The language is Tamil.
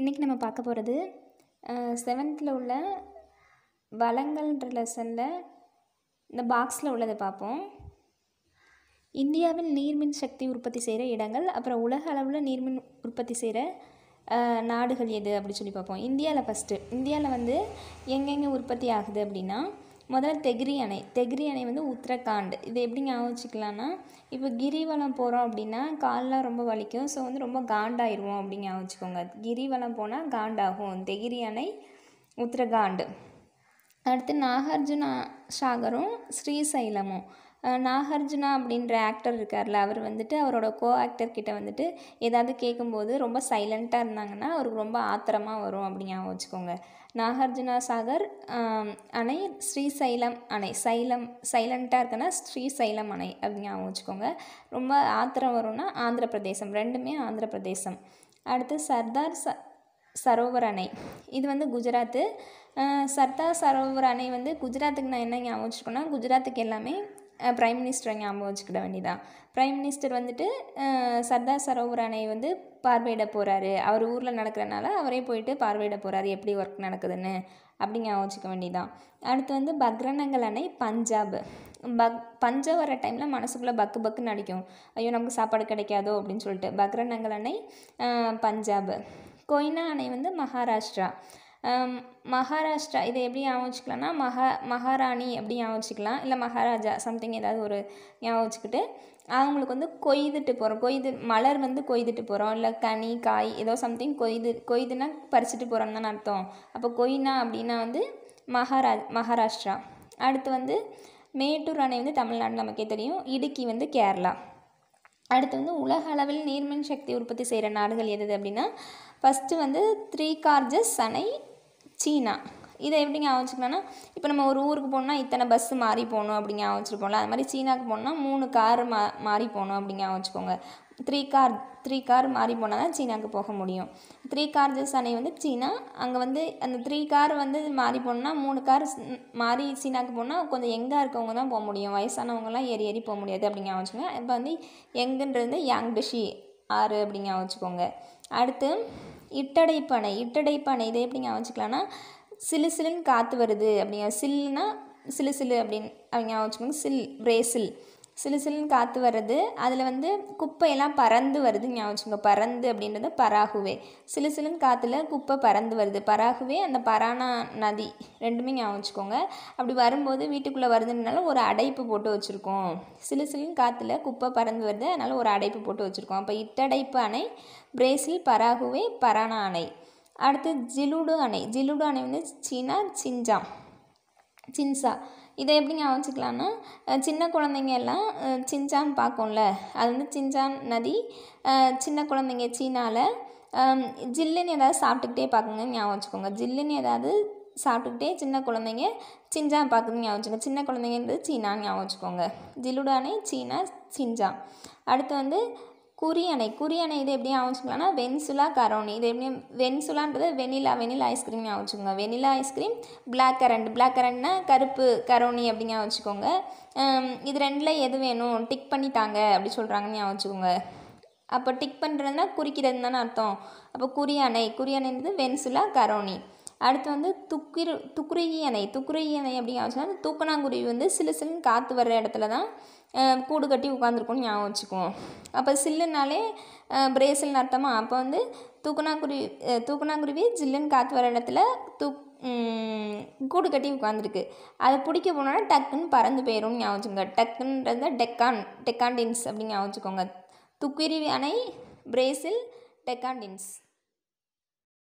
இன்றைக்கி நம்ம பார்க்க போகிறது செவன்த்தில் உள்ள வளங்கள்ன்ற லெசனில் இந்த பாக்ஸில் உள்ளதை பார்ப்போம் இந்தியாவில் நீர்மின் சக்தி உற்பத்தி செய்கிற இடங்கள் அப்புறம் உலக அளவில் நீர்மின் உற்பத்தி செய்கிற நாடுகள் எது அப்படி சொல்லி பார்ப்போம் இந்தியாவில் ஃபஸ்ட்டு இந்தியாவில் வந்து எங்கெங்கே உற்பத்தி ஆகுது அப்படின்னா முதல்ல தெகிரி அணை தெகிரி அணை வந்து உத்தரகாண்ட் இது எப்படி ஞாபகம் வச்சுக்கலான்னா இப்போ கிரிவலம் போகிறோம் அப்படின்னா கால்லாம் ரொம்ப வலிக்கும் ஸோ வந்து ரொம்ப காண்டாயிருவோம் அப்படின்னு ஞாபகம் வச்சுக்கோங்க கிரிவலம் போனால் காண்டாகும் தெகிரி அணை உத்தரகாண்டு அடுத்து நாகார்ஜுன சாகரும் ஸ்ரீசைலமும் நாகார்ஜுனா அப்படின்ற ஆக்டர் இருக்கார்ல அவர் வந்துட்டு அவரோட கோ ஆக்டர் கிட்ட வந்துட்டு ஏதாவது கேட்கும்போது ரொம்ப சைலண்ட்டாக இருந்தாங்கன்னா அவருக்கு ரொம்ப ஆத்திரமாக வரும் அப்படி வச்சுக்கோங்க நாகார்ஜுனா சாகர் அணை ஸ்ரீசைலம் அணை சைலம் சைலண்ட்டாக இருக்குன்னா ஸ்ரீசைலம் அணை அப்படின்னு ஞாபகம் வச்சுக்கோங்க ரொம்ப ஆத்திரம் வரும்னா ஆந்திர பிரதேசம் ரெண்டுமே ஆந்திர பிரதேசம் அடுத்து சர்தார் ச சரோவர் அணை இது வந்து குஜராத்து சர்தார் சரோவர் அணை வந்து குஜராத்துக்கு நான் என்ன ஞாபகம் வச்சுருக்கோன்னா குஜராத்துக்கு எல்லாமே ப்ரைம் மினிஸ்டரை ஞாபகம் வச்சுக்கிட வேண்டியதான் ப்ரைம் மினிஸ்டர் வந்துட்டு சர்தார் சரோவர் அணை வந்து பார்வையிட போகிறாரு அவர் ஊரில் நடக்கிறனால அவரே போயிட்டு பார்வையிட போகிறாரு எப்படி ஒர்க் நடக்குதுன்னு அப்படி ஞாபகம் வச்சுக்க வேண்டியதான் அடுத்து வந்து பக்ரணங்கள் அணை பஞ்சாப் பக் பஞ்சம் வர டைமில் மனசுக்குள்ளே பக்கு பக்குன்னு அடிக்கும் ஐயோ நமக்கு சாப்பாடு கிடைக்காதோ அப்படின்னு சொல்லிட்டு பக்ரணங்கள் அணை பஞ்சாப் கொய்னா அணை வந்து மகாராஷ்டிரா மகாராஷ்டிரா இதை எப்படி ஞாபகம் வச்சுக்கலாம்னா மகா மகாராணி அப்படி ஞாபகம் வச்சுக்கலாம் இல்லை மகாராஜா சம்திங் ஏதாவது ஒரு ஞாபகம் வச்சுக்கிட்டு அவங்களுக்கு வந்து கொய்துட்டு போகிறோம் கொய்து மலர் வந்து கொய்துட்டு போகிறோம் இல்லை கனி காய் ஏதோ சம்திங் கொய்து கொய்துன்னா பறிச்சுட்டு போகிறோம்னு தான் அர்த்தம் அப்போ கொய்னா அப்படின்னா வந்து மகாரா மகாராஷ்டிரா அடுத்து வந்து மேட்டூர் அணை வந்து தமிழ்நாடு நமக்கே தெரியும் இடுக்கி வந்து கேரளா அடுத்து வந்து உலக அளவில் நீர்மின் சக்தி உற்பத்தி செய்கிற நாடுகள் எது அப்படின்னா ஃபஸ்ட்டு வந்து த்ரீ கார்ஜஸ் சனை சீனா இதை எப்படி ஞாபகம் இப்போ நம்ம ஒரு ஊருக்கு போனால் இத்தனை பஸ்ஸு மாறி போகணும் அப்படிங்க ஞாபகம் அது மாதிரி சீனாவுக்கு போனோம்னா மூணு கார் மா மாறி போகணும் அப்படிங்க ஞாபகம் த்ரீ கார் த்ரீ கார் மாறி போனால் தான் சீனாவுக்கு போக முடியும் த்ரீ கார் அணை வந்து சீனா அங்கே வந்து அந்த த்ரீ கார் வந்து மாறி போனால் மூணு கார் மாறி சீனாக்கு போனால் கொஞ்சம் எங்காக இருக்கவங்க தான் போக முடியும் வயசானவங்கலாம் ஏறி ஏறி போக முடியாது அப்படிங்க வச்சுக்கோங்க இப்போ வந்து எங்குன்றது யாங் யாங்பிஷி ஆறு அப்படிங்க வச்சுக்கோங்க அடுத்து இட்டடைப்பனை இட்டடைப்பனை இதை எப்படிங்க வச்சுக்கலாம்னா சிலு சிலுன்னு காற்று வருது அப்படிங்க சில்லுனா சிலு சிலு அப்படின்னு அவங்க வச்சுக்கோங்க சில் பிரேசில் சிலு சிலுன்னு காற்று வர்றது அதில் வந்து குப்பையெல்லாம் பறந்து வருது ஞாபகம் வச்சுங்க பறந்து அப்படின்றது பராகுவே சிலு சிலுன்னு காற்றுல குப்பை பறந்து வருது பராகுவே அந்த பரானா நதி ரெண்டுமே ஞாபகம் வச்சுக்கோங்க அப்படி வரும்போது வீட்டுக்குள்ளே வருதுனால ஒரு அடைப்பு போட்டு வச்சுருக்கோம் சிலு சிலுன்னு காற்றுல குப்பை பறந்து வருது அதனால் ஒரு அடைப்பு போட்டு வச்சுருக்கோம் அப்போ இட்டடைப்பு அணை பிரேசில் பராகுவே பரானா அணை அடுத்து ஜிலுடு அணை ஜிலுடு அணை வந்து சீனா சிஞ்சாம் சின்சா இதை எப்படி ஞாபகம் சின்ன குழந்தைங்க எல்லாம் சின்சான் பார்க்கும்ல அது வந்து சின்சான் நதி சின்ன குழந்தைங்க சீனாவில் ஜில்லுன்னு ஏதாவது சாப்பிட்டுக்கிட்டே பார்க்குங்க ஞாபகம் வச்சுக்கோங்க ஜில்லுன்னு ஏதாவது சாப்பிட்டுக்கிட்டே சின்ன குழந்தைங்க சின்ஜான் பார்க்குறது ஞாபகம் வச்சுக்கோங்க சின்ன குழந்தைங்கிறது சீனான்னு ஞாபகம் வச்சுக்கோங்க ஜில்லுடானே சீனா சின்ஜான் அடுத்து வந்து குரியணை குரியணை இது எப்படி ஆகுச்சுக்கலாம்னா வென்சுலா கரோனி இது எப்படி வென்சுலான்றது வெனிலா வெனிலா ஐஸ்கிரீம் ஆகுச்சுக்கோங்க vanilla ice cream blackcurrant black கரண்ட்னா கருப்பு கரோனி அப்படிங்க வச்சுக்கோங்க இது ரெண்டில் எது வேணும் டிக் பண்ணி தாங்க அப்படி சொல்கிறாங்கன்னு ஞாபகம் வச்சுக்கோங்க அப்போ டிக் பண்ணுறதுனா குறிக்கிறதுன்னு தானே அர்த்தம் அப்போ குரியானை குரியானைன்றது வென்சுலா கரோனி அடுத்து வந்து துக்கிரு துக்குருகி அணை துக்குருவி அணை அப்படிங்க ஆச்சுன்னா தூக்கணாங்குருவி வந்து சிலு சிலுன்னு காற்று வர்ற இடத்துல தான் கூடு கட்டி உட்காந்துருக்கும்னு ஞாபகம் வச்சுக்குவோம் அப்போ சில்லுனாலே பிரேசில்னு அர்த்தமாக அப்போ வந்து தூக்கணாங்குருவி தூக்கணாங்குருவி ஜில்லுன்னு காற்று வர இடத்துல தூக் கூடு கட்டி உட்காந்துருக்கு அதை பிடிக்க போனோன்னா டக்குன்னு பறந்து போயிடும் ஞாபகம் வச்சுக்கோங்க டக்குன்றத டெக்கான் டெக்கான்டின்ஸ் அப்படின்னு ஞாபகம் வச்சுக்கோங்க துக்குருவி அணை பிரேசில் டெக்காண்டின்ஸ்